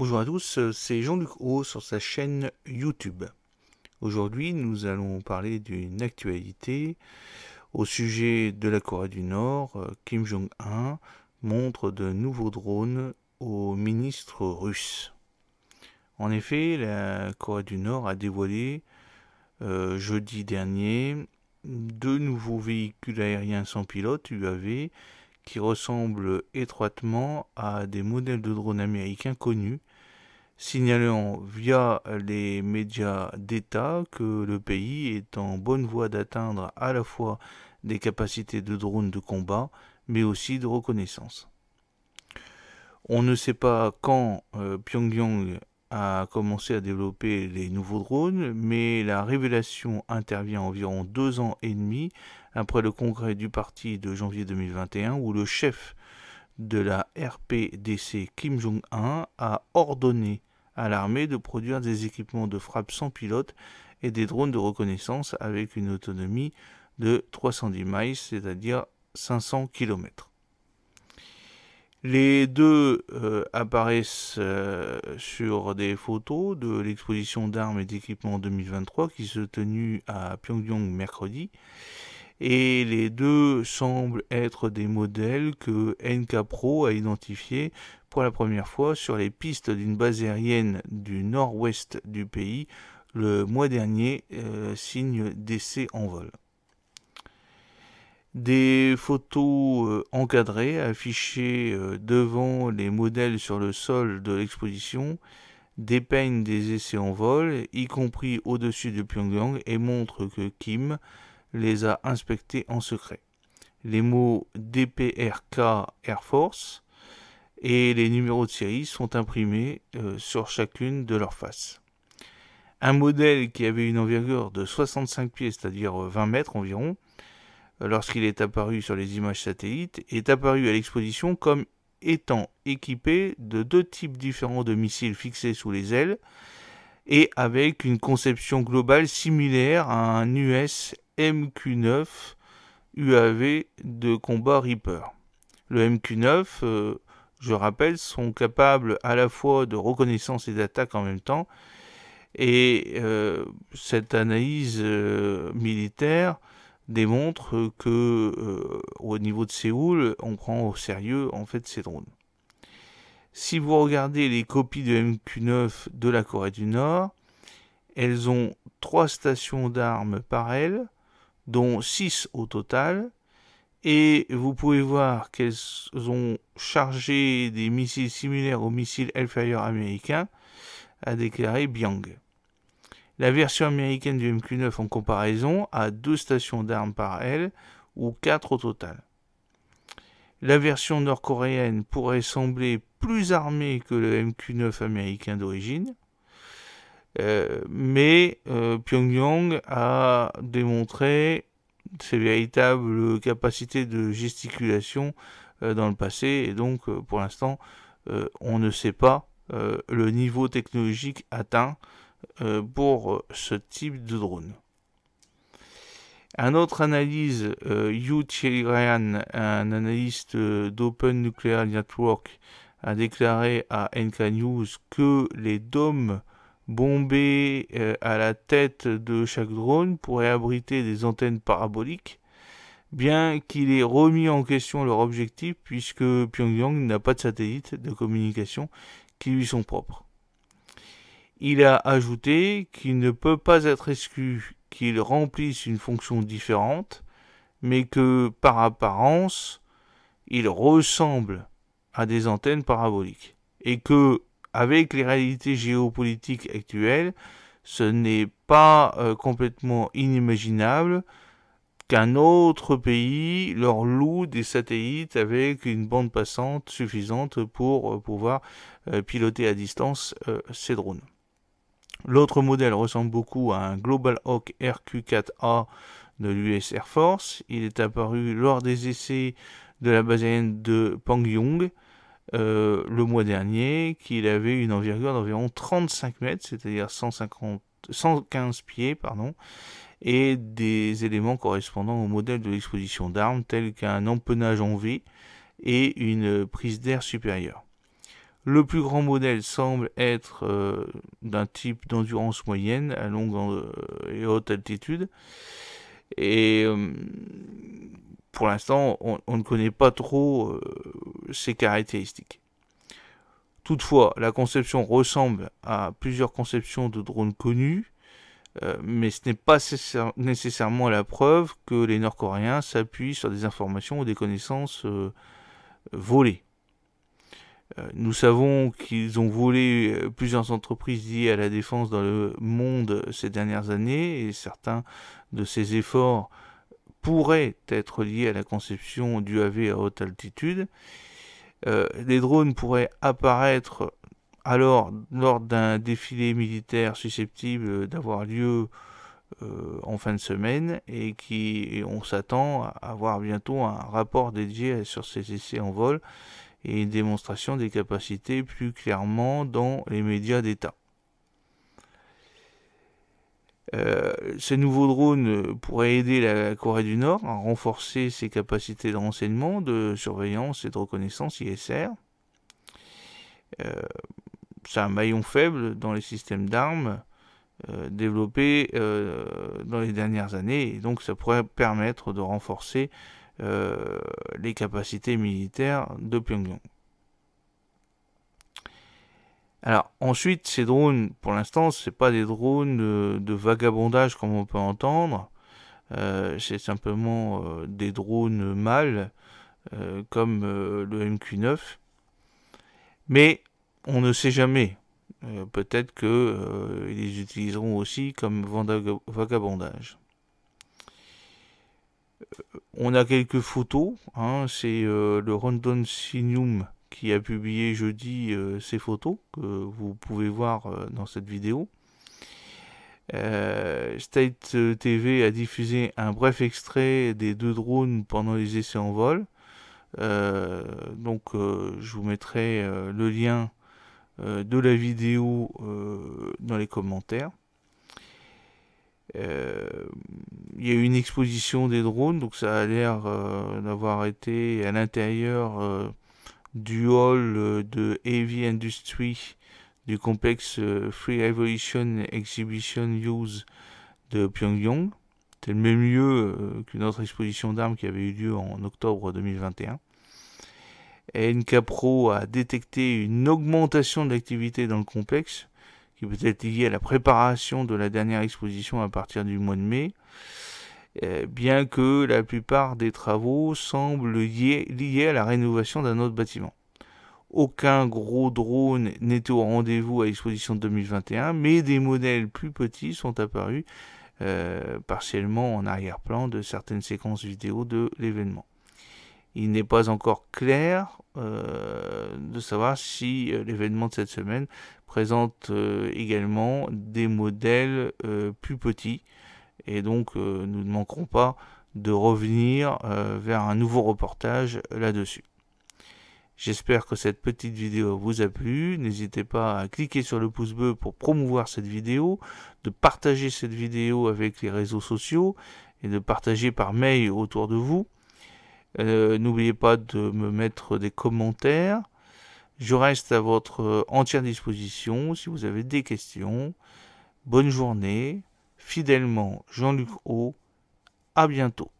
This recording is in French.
Bonjour à tous, euh, c'est Jean-Luc Haut sur sa chaîne YouTube. Aujourd'hui, nous allons parler d'une actualité au sujet de la Corée du Nord. Euh, Kim Jong-un montre de nouveaux drones au ministre russe. En effet, la Corée du Nord a dévoilé euh, jeudi dernier deux nouveaux véhicules aériens sans pilote UAV qui ressemblent étroitement à des modèles de drones américains connus signalant via les médias d'État que le pays est en bonne voie d'atteindre à la fois des capacités de drones de combat, mais aussi de reconnaissance. On ne sait pas quand euh, Pyongyang a commencé à développer les nouveaux drones, mais la révélation intervient environ deux ans et demi après le congrès du parti de janvier 2021 où le chef de la RPDC Kim Jong-un a ordonné à l'armée de produire des équipements de frappe sans pilote et des drones de reconnaissance avec une autonomie de 310 miles, c'est-à-dire 500 km. Les deux euh, apparaissent euh, sur des photos de l'exposition d'armes et d'équipements 2023 qui se tenue à Pyongyang mercredi. Et les deux semblent être des modèles que NK Pro a identifiés pour la première fois sur les pistes d'une base aérienne du nord-ouest du pays le mois dernier, euh, signe d'essai en vol. Des photos euh, encadrées affichées euh, devant les modèles sur le sol de l'exposition dépeignent des essais en vol, y compris au-dessus de Pyongyang, et montrent que Kim les a inspectés en secret. Les mots DPRK Air Force et les numéros de série sont imprimés euh, sur chacune de leurs faces. Un modèle qui avait une envergure de 65 pieds, c'est-à-dire 20 euh, mètres environ, euh, lorsqu'il est apparu sur les images satellites, est apparu à l'exposition comme étant équipé de deux types différents de missiles fixés sous les ailes et avec une conception globale similaire à un US MQ-9 UAV de combat Reaper. Le MQ-9 je rappelle, sont capables à la fois de reconnaissance et d'attaque en même temps. Et euh, cette analyse euh, militaire démontre que euh, au niveau de Séoul, on prend au sérieux en fait ces drones. Si vous regardez les copies de MQ9 de la Corée du Nord, elles ont trois stations d'armes par elle, dont six au total, et vous pouvez voir qu'elles ont chargé des missiles similaires aux missiles Hellfire américains, a déclaré Biang. La version américaine du MQ-9 en comparaison a deux stations d'armes par elle ou quatre au total. La version nord-coréenne pourrait sembler plus armée que le MQ-9 américain d'origine, euh, mais euh, Pyongyang a démontré ses véritables capacités de gesticulation euh, dans le passé. Et donc, euh, pour l'instant, euh, on ne sait pas le niveau technologique atteint pour ce type de drone. Un autre analyse, Yu Chirian, un analyste d'Open Nuclear Network, a déclaré à NK News que les dômes bombés euh, à la tête de chaque drone pourrait abriter des antennes paraboliques, bien qu'il ait remis en question leur objectif puisque Pyongyang n'a pas de satellites de communication qui lui sont propres. Il a ajouté qu'il ne peut pas être exclu qu'ils remplissent une fonction différente, mais que par apparence, ils ressemblent à des antennes paraboliques, et que avec les réalités géopolitiques actuelles, ce n'est pas euh, complètement inimaginable qu'un autre pays leur loue des satellites avec une bande passante suffisante pour euh, pouvoir euh, piloter à distance ces drones. L'autre modèle ressemble beaucoup à un Global Hawk RQ-4A de l'US Air Force. Il est apparu lors des essais de la base aérienne de Pangyong euh, le mois dernier qu'il avait une envergure d'environ 35 mètres, c'est-à-dire 115 pieds, pardon, et des éléments correspondant au modèle de l'exposition d'armes tels qu'un empennage en V et une prise d'air supérieure. Le plus grand modèle semble être euh, d'un type d'endurance moyenne à longue euh, et haute altitude et euh, pour l'instant, on, ne connaît pas trop ces euh, ses caractéristiques. Toutefois, la conception ressemble à plusieurs conceptions de drones connus, euh, mais ce n'est pas nécessairement la preuve que les Nord-Coréens s'appuient sur des informations ou des connaissances volées. Nous savons qu'ils ont volé plusieurs entreprises liées à la défense dans le monde ces dernières années et certains de ces efforts pourrait être liés à la conception du AV à haute altitude. Euh, les drones pourraient apparaître alors lors d'un défilé militaire susceptible d'avoir lieu euh, en fin de semaine et qui on s'attend à avoir bientôt un rapport dédié sur ces essais en vol et une démonstration des capacités plus clairement dans les médias d'État. Euh, ces nouveaux drones euh, pourraient aider la Corée du Nord à renforcer ses capacités de renseignement, de surveillance et de reconnaissance ISR. Euh, c'est un maillon faible dans les systèmes d'armes développés dans les dernières années, et donc ça pourrait permettre de renforcer les capacités militaires de Pyongyang. Alors ensuite, ces drones, pour l'instant, ce pas des drones de, vagabondage comme on peut entendre. Euh, c'est simplement euh, des drones mâles euh, comme le MQ9. Mais on ne sait jamais. Peut-être qu'ils les utiliseront aussi comme vagabondage. On a quelques photos. Hein. c'est le Rondon Sinoum, qui a publié jeudi ces euh, photos que vous pouvez voir euh, dans cette vidéo. Euh, State TV a diffusé un bref extrait des deux drones pendant les essais en vol. donc je vous mettrai le lien de la vidéo dans les commentaires. Il y a eu une exposition des drones, donc ça a l'air d'avoir été à l'intérieur du hall euh, de Heavy Industry du complexe euh, Free Evolution Exhibition Use de Pyongyang. C'est le même lieu euh, qu'une autre exposition d'armes qui avait eu lieu en octobre 2021. NK Pro a détecté une augmentation de l'activité dans le complexe, qui peut être liée à la préparation de la dernière exposition à partir du mois de mai. Euh, bien que la plupart des travaux semblent liés, à la rénovation d'un autre bâtiment. Aucun gros drone n'était au rendez-vous à l'exposition de 2021, mais des modèles plus petits sont apparus euh, partiellement en arrière-plan de certaines séquences vidéo de l'événement. Il n'est pas encore clair euh, de savoir si l'événement de cette semaine présente également des modèles plus petits et donc, euh, nous ne manquerons pas de revenir euh, vers un nouveau reportage là-dessus. J'espère que cette petite vidéo vous a plu. N'hésitez pas à cliquer sur le pouce bleu pour promouvoir cette vidéo, de partager cette vidéo avec les réseaux sociaux et de partager par mail autour de vous. Euh, n'oubliez pas de me mettre des commentaires. Je reste à votre entière disposition si vous avez des questions. Bonne journée fidèlement Jean-Luc Haut. À bientôt.